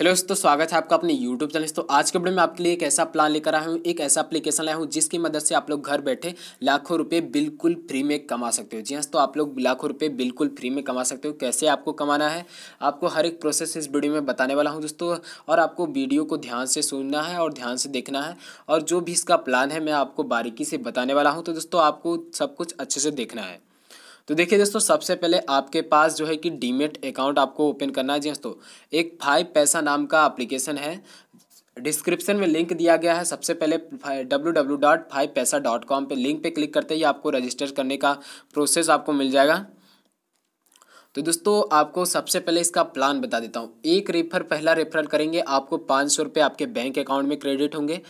hello दोस्तों स्वागत है आपका अपने यूट्यूब चैनल तो आज के वीडियो में आपके लिए एक ऐसा प्लान लेकर आया हूँ एक ऐसा एप्लीकेशन लाया हूँ जिसकी मदद से आप लोग घर बैठे लाखों रुपए बिल्कुल फ्री में कमा सकते हो जी हाँ तो आप लोग लाखों रुपए बिल्कुल फ्री में कमा सकते हो कैसे आपको कमाना है आपको हर एक प्रोसेस इस वीडियो में बताने वाला हूँ दोस्तों और आपको वीडियो को ध्यान से सुनना है और ध्यान से देखना है और जो भी इसका प्लान है मैं आपको बारीकी से बताने वाला हूँ तो दोस्तों आपको सब कुछ अच्छे से देखना है तो देखिए दोस्तों सबसे पहले आपके पास जो है कि डीमेट अकाउंट आपको ओपन करना है जी दोस्तों एक फाइव पैसा नाम का एप्लीकेशन है डिस्क्रिप्शन में लिंक दिया गया है सबसे पहले W W dot five paisa dot com पर लिंक पे क्लिक करते ही आपको रजिस्टर करने का प्रोसेस आपको मिल जाएगा तो दोस्तों आपको सबसे पहले इसका प्लान बता देता हूँ एक रेफर पहला रेफरल करेंगे आपको पाँच सौ रुपये आपके बैंक अकाउंट में क्रेडिट होंगे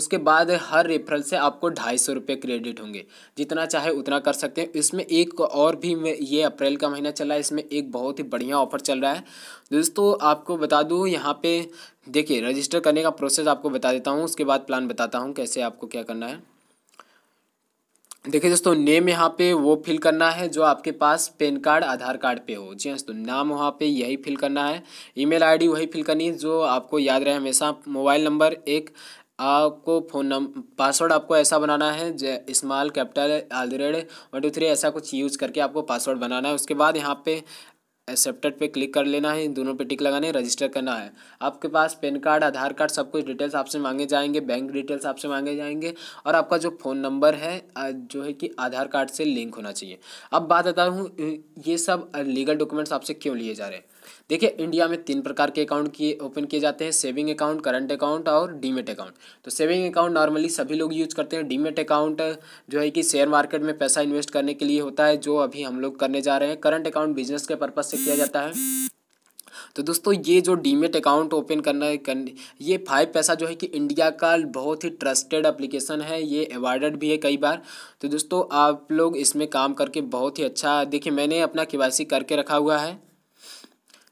उसके बाद हर रेफरल से आपको ढाई सौ रुपये क्रेडिट होंगे जितना चाहे उतना कर सकते हैं इसमें एक और भी ये अप्रैल का महीना चल रहा है इसमें एक बहुत ही बढ़िया ऑफर चल रहा है दोस्तों आपको बता दूँ यहाँ पे देखिए रजिस्टर करने का प्रोसेस आपको बता देता हूँ उसके बाद प्लान बताता हूँ कैसे आपको क्या करना है देखिए दोस्तों नेम यहाँ पे वो फिल करना है जो आपके पास पेन कार्ड आधार कार्ड पे हो जी हाँ दोस्तों नाम वहाँ पे यही फिल करना है ईमेल आईडी वही फिल करनी है जो आपको याद रहे हमेशा मोबाइल नंबर एक आपको फ़ोन नंबर पासवर्ड आपको ऐसा बनाना है small capital all the red one two three ऐसा कुछ यूज़ करके आपको पासवर्ड बनाना है उसके बाद यहाँ पे एक्सेप्टेड पे क्लिक कर लेना है इन दोनों पे टिक लगाने रजिस्टर करना है आपके पास पैन कार्ड आधार कार्ड सब कुछ डिटेल्स आपसे मांगे जाएंगे बैंक डिटेल्स आपसे मांगे जाएंगे और आपका जो फ़ोन नंबर है जो है कि आधार कार्ड से लिंक होना चाहिए अब बात बता हूँ ये सब लीगल डॉक्यूमेंट्स आपसे क्यों लिए जा रहे हैं देखिए इंडिया में तीन प्रकार के अकाउंट किए ओपन किए जाते हैं सेविंग अकाउंट करंट अकाउंट और डीमेट अकाउंट तो सेविंग अकाउंट नॉर्मली सभी लोग यूज करते हैं डीमेट अकाउंट जो है कि शेयर मार्केट में पैसा इन्वेस्ट करने के लिए होता है जो अभी हम लोग करने जा रहे हैं करंट अकाउंट बिजनेस के पर्पज से किया जाता है तो दोस्तों ये जो डीमेट अकाउंट ओपन करना है कर, ये फाइव पैसा जो है कि इंडिया का बहुत ही ट्रस्टेड एप्लीकेशन है ये अवार्डेड भी है कई बार तो दोस्तों आप लोग इसमें काम करके बहुत ही अच्छा देखिए मैंने अपना के करके रखा हुआ है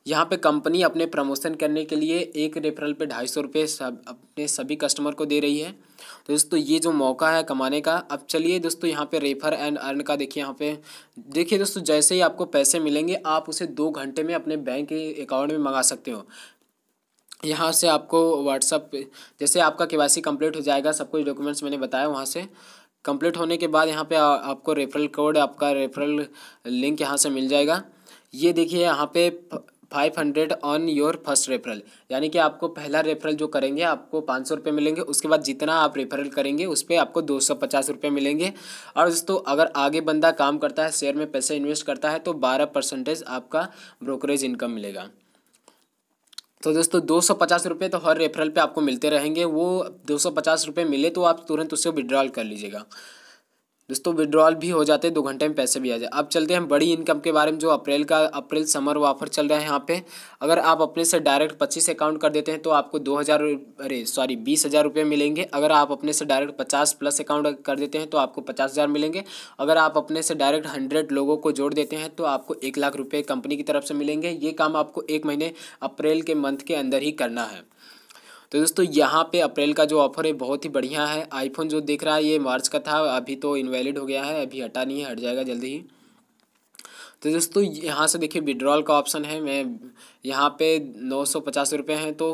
यहाँ पे कंपनी अपने प्रमोशन करने के लिए एक रेफरल पे ढाई सौ रुपये सब अपने सभी कस्टमर को दे रही है दोस्तों ये जो मौका है कमाने का अब चलिए दोस्तों यहाँ पे रेफर एंड अर्न का देखिए यहाँ पे देखिए दोस्तों जैसे ही आपको पैसे मिलेंगे आप उसे दो घंटे में अपने बैंक अकाउंट में मंगा सकते हो यहाँ से आपको व्हाट्सअप जैसे आपका के वाई हो जाएगा सब कुछ डॉक्यूमेंट्स मैंने बताया वहाँ से कंप्लीट होने के बाद यहाँ पे आपको रेफरल कोड आपका रेफरल लिंक यहाँ से मिल जाएगा ये देखिए यहाँ पे five hundred on your first referral यानी कि आपको पहला रेफरल जो करेंगे आपको पाँच सौ रुपये मिलेंगे उसके बाद जितना आप रेफरल करेंगे उस पर आपको दो सौ पचास रुपये मिलेंगे और दोस्तों अगर आगे बंदा काम करता है शेयर में पैसे इन्वेस्ट करता है तो बारह परसेंटेज आपका ब्रोकरेज इनकम मिलेगा तो दोस्तों दो सौ पचास रुपये तो हर रेफरल पे आपको मिलते रहेंगे वो दो सौ पचास रुपये मिले तो आप तुरंत उससे विड्रॉल कर लीजिएगा दोस्तों विड्रॉल भी हो जाते हैं दो घंटे में पैसे भी आ जाए अब चलते हैं बड़ी इनकम के बारे में जो अप्रैल का अप्रैल समर ऑफर चल रहा है यहाँ पे अगर आप अपने से डायरेक्ट पच्चीस अकाउंट कर देते हैं तो आपको दो हज़ार अरे सॉरी बीस हज़ार रुपये मिलेंगे अगर आप अपने से डायरेक्ट पचास प्लस अकाउंट कर देते हैं तो आपको पचास हज़ार मिलेंगे अगर आप अपने से डायरेक्ट हंड्रेड लोगों को जोड़ देते हैं तो आपको एक लाख रुपये कंपनी की तरफ से मिलेंगे ये काम आपको एक महीने अप्रैल के मंथ के अंदर ही करना है तो दोस्तों यहाँ पे अप्रैल का जो ऑफर है बहुत ही बढ़िया है आईफोन जो देख रहा है ये मार्च का था अभी तो इनवैलिड हो गया है अभी हटा नहीं है हट जाएगा जल्दी ही तो दोस्तों यहाँ से देखिए विड्रॉल का ऑप्शन है मैं यहाँ पे नौ सौ पचास रुपये हैं तो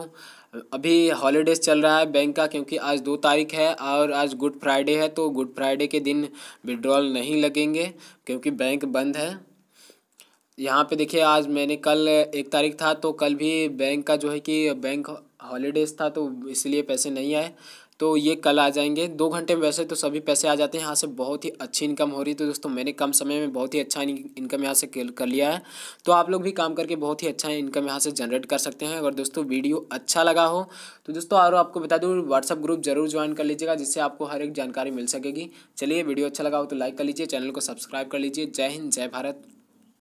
अभी हॉलीडेज चल रहा है बैंक का क्योंकि आज दो तारीख है और आज गुड फ्राइडे है तो गुड फ्राइडे के दिन विड्रॉल नहीं लगेंगे क्योंकि बैंक बंद है यहाँ पे देखिए आज मैंने कल एक तारीख था तो कल भी बैंक का जो है कि बैंक हॉलीडेज़ था तो इसलिए पैसे नहीं आए तो ये कल आ जाएंगे दो घंटे में वैसे तो सभी पैसे आ जाते हैं यहाँ से बहुत ही अच्छी इनकम हो रही तो दोस्तों मैंने कम समय में बहुत ही अच्छा इनकम यहाँ से कर लिया है तो आप लोग भी काम करके बहुत ही अच्छा इनकम यहाँ से जनरेट कर सकते हैं अगर दोस्तों वीडियो अच्छा लगा हो तो दोस्तों और आपको बता दूँ व्हाट्सअप ग्रुप जरूर ज्वाइन कर लीजिएगा जिससे आपको हर एक जानकारी मिल सकेगी चलिए वीडियो अच्छा लगा हो तो लाइक कर लीजिए चैनल को सब्सक्राइब कर लीजिए जय हिंद जय भारत